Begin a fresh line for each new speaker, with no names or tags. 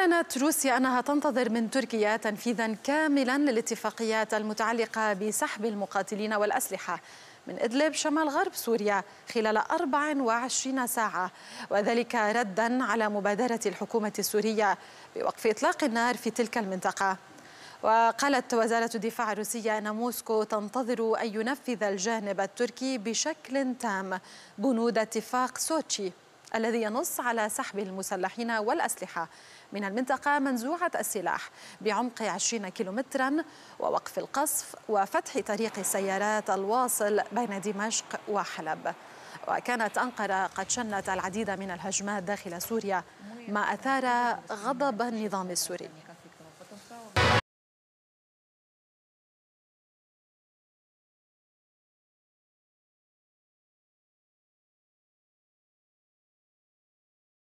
أعلنت روسيا أنها تنتظر من تركيا تنفيذا كاملا للاتفاقيات المتعلقة بسحب المقاتلين والأسلحة من إدلب شمال غرب سوريا خلال 24 ساعة وذلك ردا على مبادرة الحكومة السورية بوقف إطلاق النار في تلك المنطقة وقالت وزارة الدفاع الروسية أن موسكو تنتظر أن ينفذ الجانب التركي بشكل تام بنود اتفاق سوتشي الذي ينص على سحب المسلحين والأسلحة من المنطقة منزوعة السلاح بعمق 20 كيلومترا ووقف القصف وفتح طريق السيارات الواصل بين دمشق وحلب وكانت أنقرة قد شنت العديد من الهجمات داخل سوريا ما أثار غضب النظام السوري